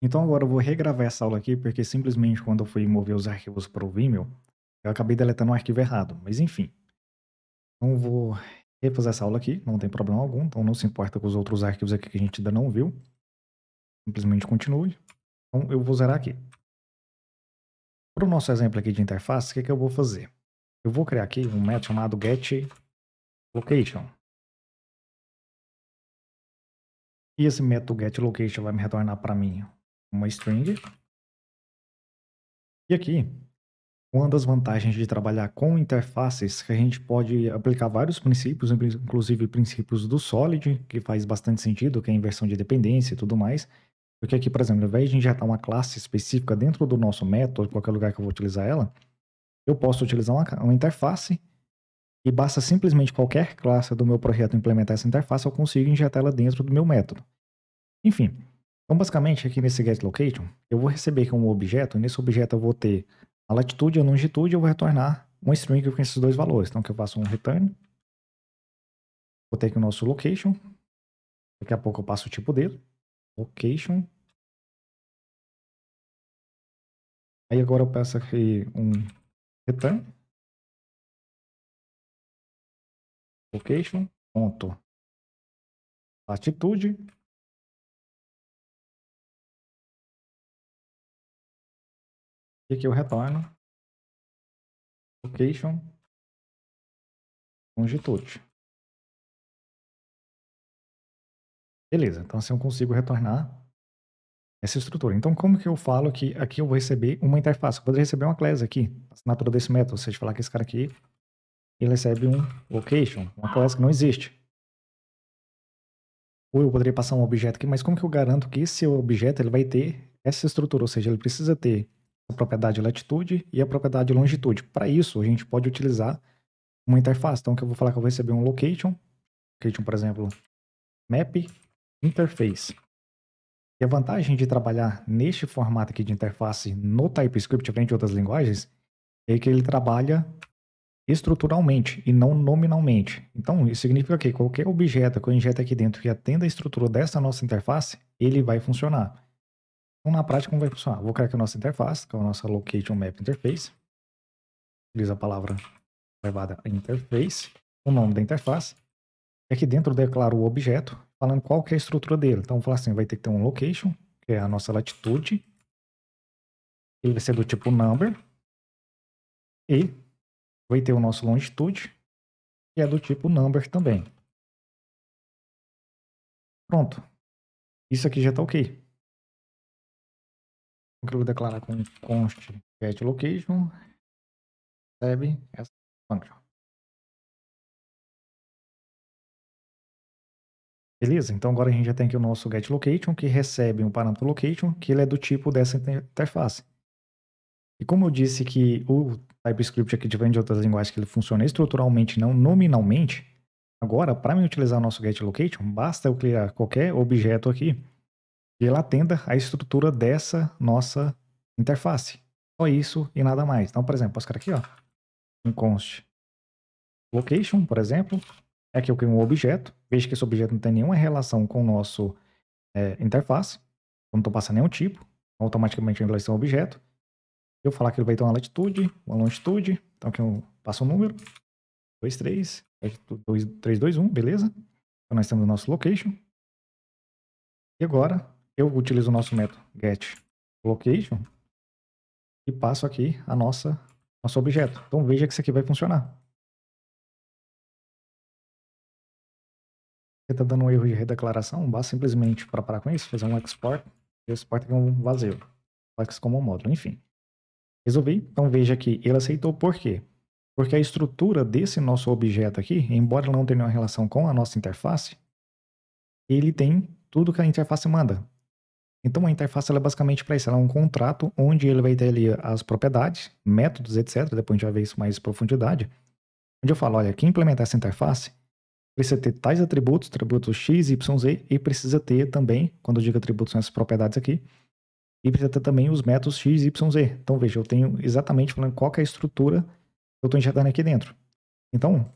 Então agora eu vou regravar essa aula aqui, porque simplesmente quando eu fui mover os arquivos para o Vimeo, eu acabei deletando um arquivo errado, mas enfim. Então vou refazer essa aula aqui, não tem problema algum, então não se importa com os outros arquivos aqui que a gente ainda não viu. Simplesmente continue. Então eu vou zerar aqui. Para o nosso exemplo aqui de interface, o que, é que eu vou fazer? Eu vou criar aqui um método chamado getLocation. E esse método getLocation vai me retornar para mim uma string. E aqui, uma das vantagens de trabalhar com interfaces, que a gente pode aplicar vários princípios, inclusive princípios do Solid, que faz bastante sentido, que é a inversão de dependência e tudo mais. Porque aqui, por exemplo, ao invés de injetar uma classe específica dentro do nosso método, qualquer lugar que eu vou utilizar ela, eu posso utilizar uma, uma interface e basta simplesmente qualquer classe do meu projeto implementar essa interface, eu consigo injetar ela dentro do meu método. Enfim, então, basicamente, aqui nesse getLocation, eu vou receber aqui um objeto, e nesse objeto eu vou ter a latitude e a longitude, e eu vou retornar um string com esses dois valores. Então, que eu faço um return, vou ter aqui o nosso location, daqui a pouco eu passo o tipo dele, location. Aí agora eu peço aqui um return, location, ponto, latitude, E aqui eu retorno. Location. Longitude. Beleza, então assim eu consigo retornar essa estrutura. Então, como que eu falo que aqui eu vou receber uma interface? Eu poderia receber uma class aqui, assinatura desse método, ou seja, falar que esse cara aqui, ele recebe um location, uma class que não existe. Ou eu poderia passar um objeto aqui, mas como que eu garanto que esse objeto ele vai ter essa estrutura? Ou seja, ele precisa ter a propriedade latitude e a propriedade longitude. Para isso, a gente pode utilizar uma interface. Então, que eu vou falar que eu vou receber um location, location, por exemplo, map interface. E a vantagem de trabalhar neste formato aqui de interface no TypeScript, frente a outras linguagens, é que ele trabalha estruturalmente e não nominalmente. Então, isso significa que qualquer objeto que eu injeto aqui dentro que atenda a estrutura dessa nossa interface, ele vai funcionar. Então, na prática, como vai funcionar? Vou criar aqui a nossa interface, que é a nossa Location Map Interface. Utiliza a palavra levada interface, o nome da interface. E aqui dentro eu declaro o objeto, falando qual que é a estrutura dele. Então, vou falar assim, vai ter que ter um location, que é a nossa latitude. Ele vai ser do tipo number. E vai ter o nosso longitude, que é do tipo number também. Pronto. Isso aqui já está ok eu vou declarar com const get é location recebe essa function. Beleza? Então agora a gente já tem aqui o nosso get location que recebe um parâmetro location que ele é do tipo dessa interface. E como eu disse que o TypeScript aqui diferente de outras linguagens que ele funciona estruturalmente, não nominalmente, agora para me utilizar o nosso get location, basta eu criar qualquer objeto aqui e ela atenda a estrutura dessa nossa interface. Só isso e nada mais. Então, por exemplo, posso criar aqui, ó, um const location, por exemplo. É que eu crio um objeto. Veja que esse objeto não tem nenhuma relação com o nosso é, interface. Eu não estou passando nenhum tipo. Automaticamente ele vai ser um objeto. Eu falar que ele vai ter uma latitude, uma longitude. Então aqui eu passo um número. 2, 3, 3, 2, 1, beleza? Então nós temos o nosso location. E agora eu utilizo o nosso método get location e passo aqui a nossa nosso objeto. Então veja que isso aqui vai funcionar. Você está dando um erro de redeclaração, basta simplesmente para parar com isso, fazer um export, e export aqui é um vazio, flex como um módulo, enfim. Resolvi, então veja que ele aceitou, por quê? Porque a estrutura desse nosso objeto aqui, embora não tenha nenhuma relação com a nossa interface, ele tem tudo que a interface manda. Então a interface é basicamente para isso, ela é um contrato onde ele vai ter ali as propriedades, métodos, etc. Depois a gente vai ver isso mais em profundidade. Onde eu falo, olha, quem implementar essa interface precisa ter tais atributos, atributos x, y, z, e precisa ter também, quando eu digo atributos são essas propriedades aqui, e precisa ter também os métodos x, y, z. Então veja, eu tenho exatamente falando qual é a estrutura que eu estou enxergando aqui dentro. Então,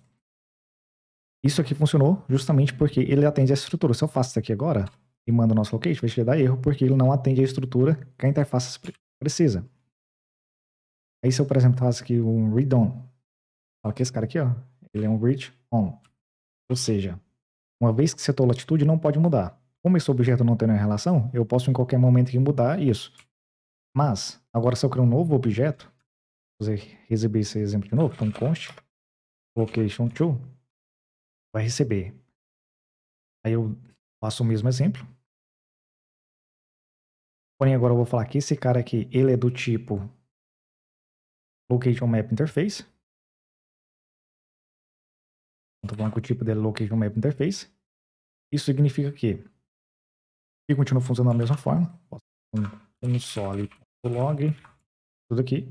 isso aqui funcionou justamente porque ele atende essa estrutura. Se eu faço isso aqui agora, e manda o nosso location, vai te dar erro porque ele não atende a estrutura que a interface precisa. Aí se eu, por exemplo, faço aqui um read on, só que esse cara aqui, ó, ele é um read on. Ou seja, uma vez que setou latitude, não pode mudar. Como esse objeto não tem nenhuma relação, eu posso em qualquer momento aqui mudar isso. Mas, agora se eu criar um novo objeto, vou receber esse exemplo de novo, então const location to, vai receber. Aí eu Faço o mesmo exemplo. Porém, agora eu vou falar que esse cara aqui, ele é do tipo Location Map Interface. Estou falando que o tipo dele é Location Map Interface. Isso significa que ele continua funcionando da mesma forma. um console.log, tudo aqui.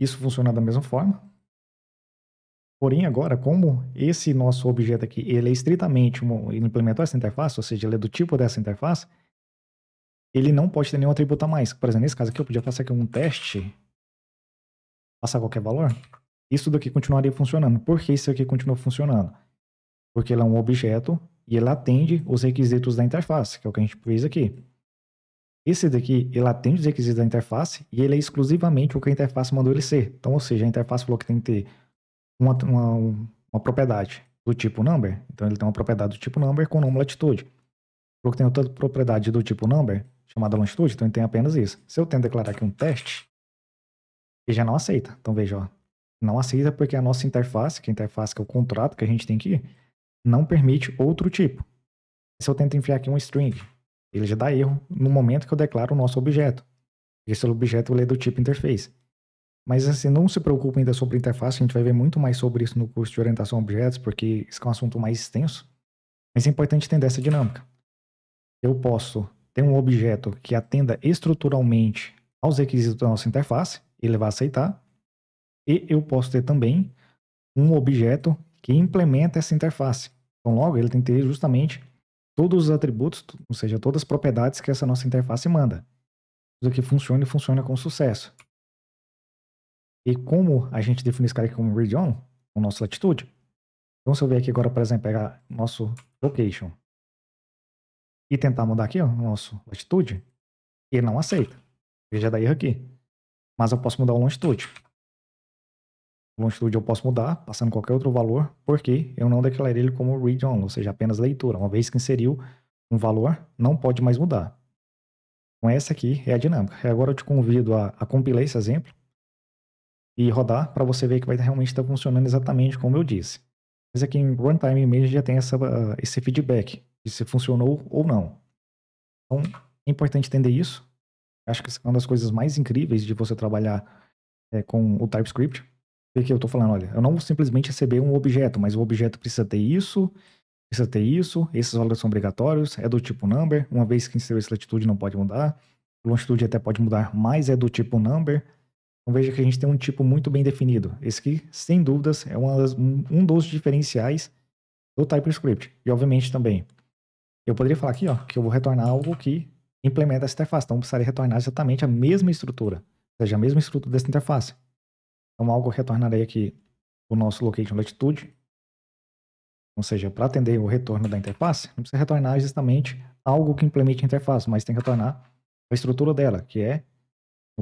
Isso funciona da mesma forma. Porém, agora, como esse nosso objeto aqui, ele é estritamente, um ele implementou essa interface, ou seja, ele é do tipo dessa interface, ele não pode ter nenhum atributo a mais. Por exemplo, nesse caso aqui, eu podia passar aqui um teste, passar qualquer valor, isso daqui continuaria funcionando. Por que isso aqui continua funcionando? Porque ele é um objeto e ele atende os requisitos da interface, que é o que a gente fez aqui. Esse daqui, ele atende os requisitos da interface e ele é exclusivamente o que a interface mandou ele ser. Então, ou seja, a interface falou que tem que ter uma, uma, uma propriedade do tipo number. Então ele tem uma propriedade do tipo number com o nome latitude. porque tem outra propriedade do tipo number, chamada longitude, então ele tem apenas isso. Se eu tento declarar aqui um teste, ele já não aceita. Então veja, ó, não aceita porque a nossa interface, que é a interface que é o contrato que a gente tem aqui, não permite outro tipo. Se eu tento enfiar aqui um string, ele já dá erro no momento que eu declaro o nosso objeto. Esse objeto é do tipo interface. Mas assim, não se preocupe ainda sobre interface, a gente vai ver muito mais sobre isso no curso de orientação a objetos, porque isso é um assunto mais extenso. Mas é importante entender essa dinâmica. Eu posso ter um objeto que atenda estruturalmente aos requisitos da nossa interface, ele vai aceitar. E eu posso ter também um objeto que implementa essa interface. Então, logo, ele tem que ter justamente todos os atributos, ou seja, todas as propriedades que essa nossa interface manda. Isso aqui funciona e funciona com sucesso. E como a gente definiu esse cara aqui como region, com nossa latitude, então se eu vier aqui agora, por exemplo, pegar nosso location e tentar mudar aqui, ó, nosso latitude, ele não aceita. Veja da erro aqui. Mas eu posso mudar o longitude. O longitude eu posso mudar, passando qualquer outro valor, porque eu não declarei ele como read ou seja, apenas leitura. Uma vez que inseriu um valor, não pode mais mudar. Então essa aqui é a dinâmica. E agora eu te convido a, a compilar esse exemplo e rodar para você ver que vai tá realmente estar tá funcionando exatamente como eu disse. Mas aqui é em Runtime mesmo já tem essa, ah, esse feedback de se funcionou ou não. Então, é importante entender isso. Acho que é uma das coisas mais incríveis de você trabalhar é, com o TypeScript. Porque eu estou falando, olha, eu não vou simplesmente receber um objeto, mas o objeto precisa ter isso, precisa ter isso, esses valores são obrigatórios, é do tipo number, uma vez que inseriu essa latitude não pode mudar, longitude até pode mudar, mas é do tipo number, então veja que a gente tem um tipo muito bem definido. Esse aqui, sem dúvidas, é das, um dos diferenciais do TypeScript. E obviamente também, eu poderia falar aqui ó, que eu vou retornar algo que implementa essa interface. Então eu precisaria retornar exatamente a mesma estrutura, ou seja, a mesma estrutura dessa interface. Então algo retornarei aqui o nosso location latitude. Ou seja, para atender o retorno da interface, não precisa retornar exatamente algo que implemente a interface, mas tem que retornar a estrutura dela, que é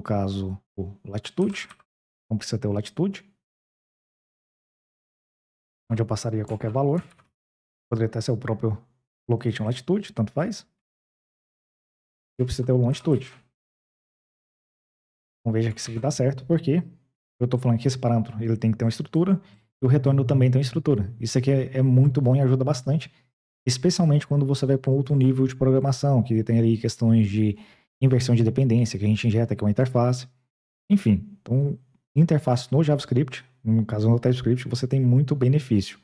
no caso, o latitude. Então precisa ter o latitude, onde eu passaria qualquer valor. Poderia até ser o próprio location latitude, tanto faz. Eu preciso ter o longitude. Então veja que isso aqui dá certo, porque eu estou falando que esse parâmetro ele tem que ter uma estrutura e o retorno também tem uma estrutura. Isso aqui é, é muito bom e ajuda bastante, especialmente quando você vai para um outro nível de programação, que tem ali questões de inversão de dependência que a gente injeta, que é uma interface. Enfim, então, interface no JavaScript, no caso no TypeScript, você tem muito benefício.